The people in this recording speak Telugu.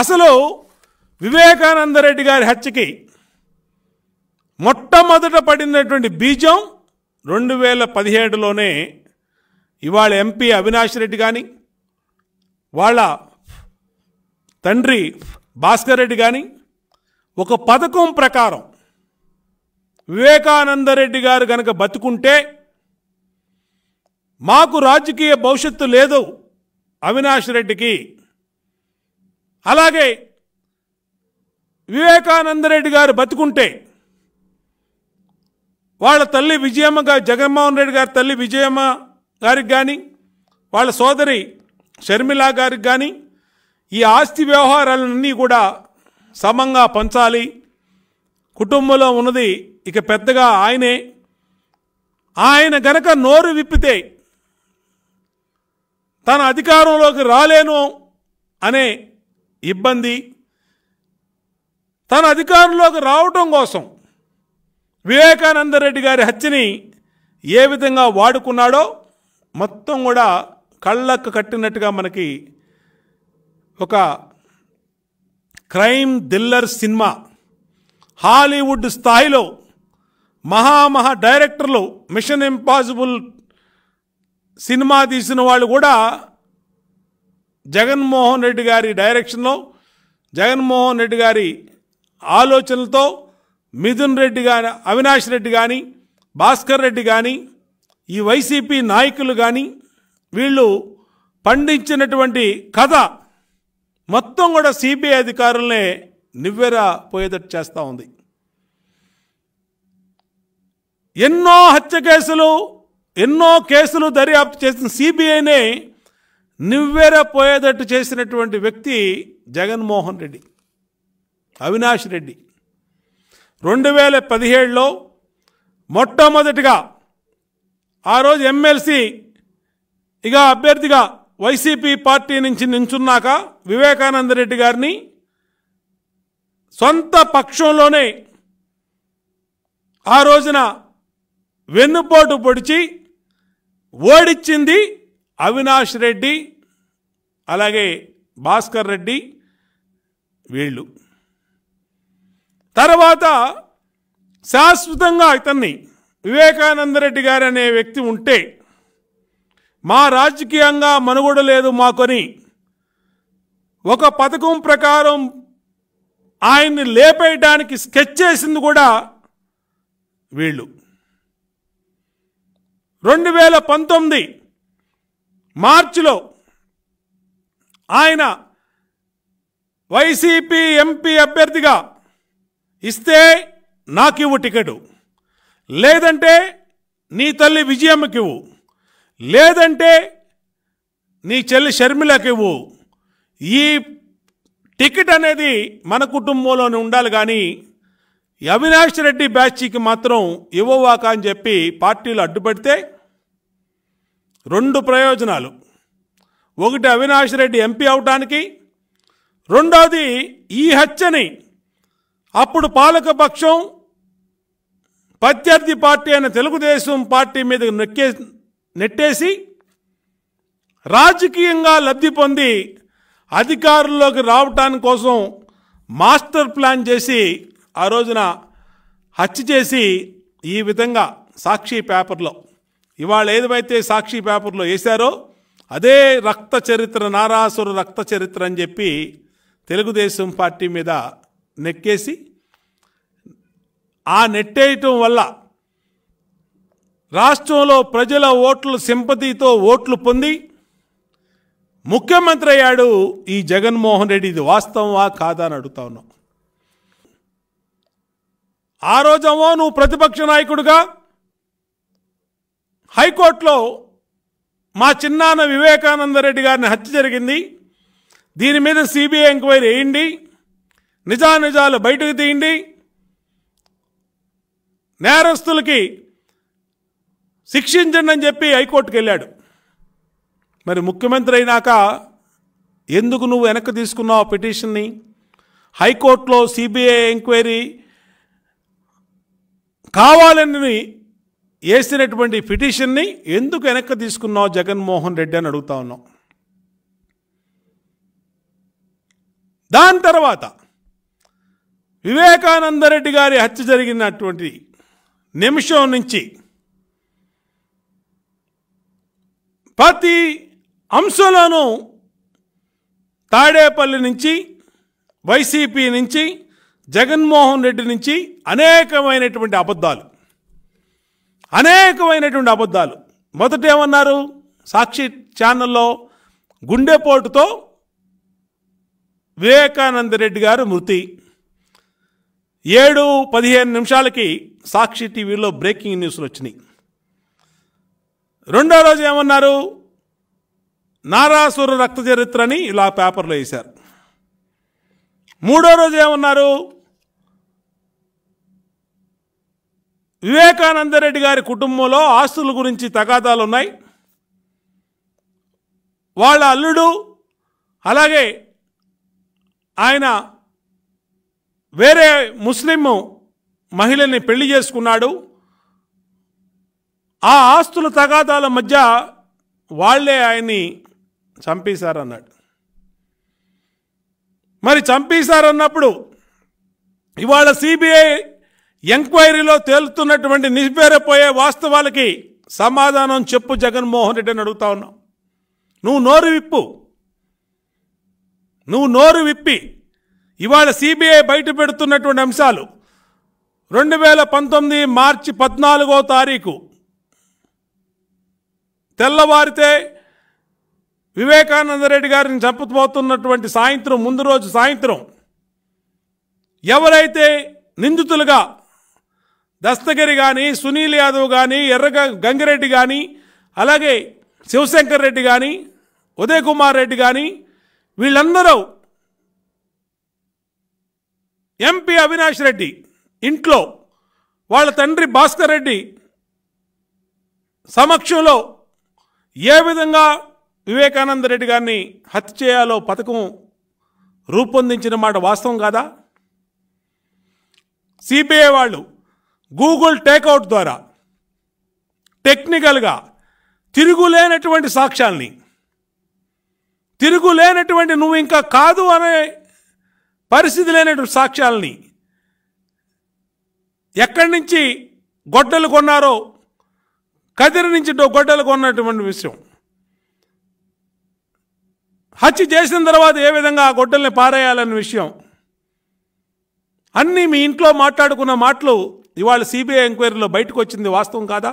అసలు వివేకానందరెడ్డి గారి హత్యకి మొట్టమొదట పడినటువంటి బీజం రెండు వేల పదిహేడులోనే ఇవాళ ఎంపీ అవినాష్ రెడ్డి కానీ వాళ్ళ తండ్రి భాస్కర్ రెడ్డి కానీ ఒక పథకం ప్రకారం వివేకానందరెడ్డి గారు కనుక బతుకుంటే మాకు రాజకీయ భవిష్యత్తు లేదు అవినాష్ రెడ్డికి అలాగే వివేకానందరెడ్డి గారు బతుకుంటే వాళ్ళ తల్లి విజయమ్మ గారు జగన్మోహన్ రెడ్డి గారి తల్లి విజయమ్మ గారికి కానీ వాళ్ళ సోదరి షర్మిల గారికి కానీ ఈ ఆస్తి వ్యవహారాలన్నీ కూడా సమంగా పంచాలి కుటుంబంలో ఉన్నది ఇక పెద్దగా ఆయనే ఆయన గనక నోరు విప్పితే తన అధికారంలోకి రాలేను అనే ఇబ్బంది తన అధికారంలోకి రావటం కోసం వివేకానందరెడ్డి గారి హత్యని ఏ విధంగా వాడుకున్నాడో మొత్తం కూడా కళ్ళకు కట్టినట్టుగా మనకి ఒక క్రైమ్ థిల్లర్ సినిమా హాలీవుడ్ స్థాయిలో మహామహా డైరెక్టర్లు మిషన్ ఇంపాసిబుల్ సినిమా తీసిన వాళ్ళు కూడా జగన్మోహన్ రెడ్డి గారి డైరెక్షన్లో జగన్మోహన్ రెడ్డి గారి ఆలోచనలతో మిథున్ రెడ్డి కానీ అవినాష్ రెడ్డి కానీ భాస్కర్ రెడ్డి కానీ ఈ వైసీపీ నాయకులు కానీ వీళ్ళు పండించినటువంటి కథ మొత్తం కూడా సిబిఐ అధికారులనే నివ్వెర పోయేటట్టు చేస్తూ ఉంది ఎన్నో హత్య కేసులు ఎన్నో కేసులు దర్యాప్తు చేసిన సిబిఐనే నివ్వెర పోయేదట్టు చేసినటువంటి వ్యక్తి జగన్మోహన్ రెడ్డి అవినాష్ రెడ్డి రెండు వేల పదిహేడులో మొట్టమొదటిగా ఆ రోజు ఎమ్మెల్సీ ఇక అభ్యర్థిగా వైసీపీ పార్టీ నుంచి నించున్నాక వివేకానంద రెడ్డి గారిని సొంత పక్షంలోనే ఆ రోజున వెన్నుపోటు పొడిచి ఓడిచ్చింది అవినాష్ రెడ్డి అలాగే భాస్కర్ రెడ్డి వీళ్ళు తర్వాత శాశ్వతంగా ఇతన్ని వివేకానందరెడ్డి గారు అనే వ్యక్తి ఉంటే మా రాజకీయంగా మనుగడ లేదు మాకొని ఒక పథకం ప్రకారం ఆయన్ని లేపేయడానికి స్కెచ్ చేసింది కూడా వీళ్ళు రెండు వేల పంతొమ్మిది మార్చిలో ఆయన వైసీపీ ఎంపీ అభ్యర్థిగా ఇస్తే నాకు ఇవ్వు టికెట్ లేదంటే నీ తల్లి విజయమ్మకి ఇవ్వు లేదంటే నీ చెల్లి షర్మిలకి ఇవ్వు ఈ టికెట్ అనేది మన కుటుంబంలోనే ఉండాలి కానీ అవినాష్ రెడ్డి బ్యాచ్కి మాత్రం ఇవ్వవాక అని చెప్పి పార్టీలు అడ్డుపడితే రెండు ప్రయోజనాలు ఒకటి అవినాష్ రెడ్డి ఎంపీ అవటానికి రెండోది ఈ హత్యని అప్పుడు పాలకపక్షం ప్రత్యర్థి పార్టీ అయిన తెలుగుదేశం పార్టీ మీద నెక్కే నెట్టేసి రాజకీయంగా లబ్ధి పొంది అధికారుల్లోకి రావటాని కోసం మాస్టర్ ప్లాన్ చేసి ఆ రోజున హత్య చేసి ఈ విధంగా సాక్షి పేపర్లో ఇవాళ ఏదైతే సాక్షి పేపర్లో వేశారో అదే రక్త చరిత్ర నారాసురు రక్త చరిత్ర అని చెప్పి తెలుగుదేశం పార్టీ మీద నెక్కేసి ఆ నెట్టేయటం వల్ల రాష్ట్రంలో ప్రజల ఓట్లు సింపతితో ఓట్లు పొంది ముఖ్యమంత్రి అయ్యాడు ఈ జగన్మోహన్ రెడ్డి ఇది వాస్తవమా కాదా అని అడుగుతా ఉన్నాం ఆ రోజేమో నువ్వు ప్రతిపక్ష నాయకుడుగా హైకోర్టులో మా చిన్నాన్న వివేకానందరెడ్డి గారిని హత్య జరిగింది దీని మీద సిబిఐ ఎంక్వైరీ వేయండి నిజానిజాలు బయటకు తీయండి నేరస్తులకి శిక్షించండి అని చెప్పి హైకోర్టుకు వెళ్ళాడు మరి ముఖ్యమంత్రి అయినాక ఎందుకు నువ్వు వెనక్కి తీసుకున్నావు పిటిషన్ని హైకోర్టులో సిబిఐ ఎంక్వైరీ కావాలని వేసినటువంటి పిటిషన్ని ఎందుకు వెనక్కి తీసుకున్నావు జగన్మోహన్ రెడ్డి అని అడుగుతా ఉన్నాం దాని తర్వాత వివేకానందరెడ్డి గారి హత్య జరిగినటువంటి నిమిషం నుంచి ప్రతి అంశంలోనూ తాడేపల్లి నుంచి వైసీపీ నుంచి జగన్మోహన్ రెడ్డి నుంచి అనేకమైనటువంటి అబద్ధాలు అనేకమైనటువంటి అబద్ధాలు మొదట ఏమన్నారు సాక్షి ఛానల్లో గుండెపోటుతో వివేకానంద రెడ్డి గారు మృతి ఏడు పదిహేను నిమిషాలకి సాక్షి టీవీలో బ్రేకింగ్ న్యూస్లు వచ్చినాయి రెండో రోజు ఏమన్నారు నారాసుర రక్త చరిత్ర అని ఇలా పేపర్లో వేశారు మూడో రోజు ఏమన్నారు వివేకానందరెడ్డి గారి కుటుంబంలో ఆస్తుల గురించి తగాదాలు ఉన్నాయి వాళ్ళ అల్లుడు అలాగే ఆయన వేరే ముస్లిం మహిళని పెళ్లి చేసుకున్నాడు ఆ ఆస్తుల తగాదాల మధ్య వాళ్లే ఆయన్ని చంపేశారన్నాడు మరి చంపేశారన్నప్పుడు ఇవాళ సిబిఐ ఎంక్వైరీలో తేలుతున్నటువంటి నిస్పేరపోయే వాస్తవాలకి సమాధానం చెప్పు జగన్మోహన్ రెడ్డి అని అడుగుతా ఉన్నాం నువ్వు నోరు విప్పు నువ్వు నోరు విప్పి ఇవాళ సిబిఐ బయట పెడుతున్నటువంటి అంశాలు రెండు వేల పంతొమ్మిది మార్చి పద్నాలుగో తారీఖు తెల్లవారితే వివేకానందరెడ్డి గారిని చంపబోతున్నటువంటి సాయంత్రం ముందు రోజు సాయంత్రం ఎవరైతే నిందితులుగా దస్తగిరి కానీ సునీల్ యాదవ్ కానీ ఎర్ర గంగిరెడ్డి కానీ అలాగే శివశంకర్ రెడ్డి కానీ ఉదయ్ కుమార్ రెడ్డి కానీ వీళ్ళందరూ ఎంపీ అవినాష్ రెడ్డి ఇంట్లో వాళ్ళ తండ్రి భాస్కర్ రెడ్డి సమక్షంలో ఏ విధంగా వివేకానంద రెడ్డి గారిని హత్య చేయాలో పథకం రూపొందించిన మాట వాస్తవం కాదా సిబిఐ వాళ్ళు గూగుల్ టేక్అవుట్ ద్వారా టెక్నికల్గా తిరుగులేనటువంటి సాక్ష్యాల్ని తిరుగులేనటువంటి నువ్వు ఇంకా కాదు అనే పరిస్థితి లేనటువంటి సాక్ష్యాలని ఎక్కడి నుంచి గొడ్డలు కొన్నారో కదిరి నుంచి గొడ్డలు కొన్నటువంటి విషయం హత్య చేసిన తర్వాత ఏ విధంగా ఆ గొడ్డల్ని పారేయాలనే విషయం అన్నీ మీ ఇంట్లో మాట్లాడుకున్న మాటలు ఇవాళ సిబిఐ ఎంక్వైరీలో బయటకు వచ్చింది వాస్తవం కాదా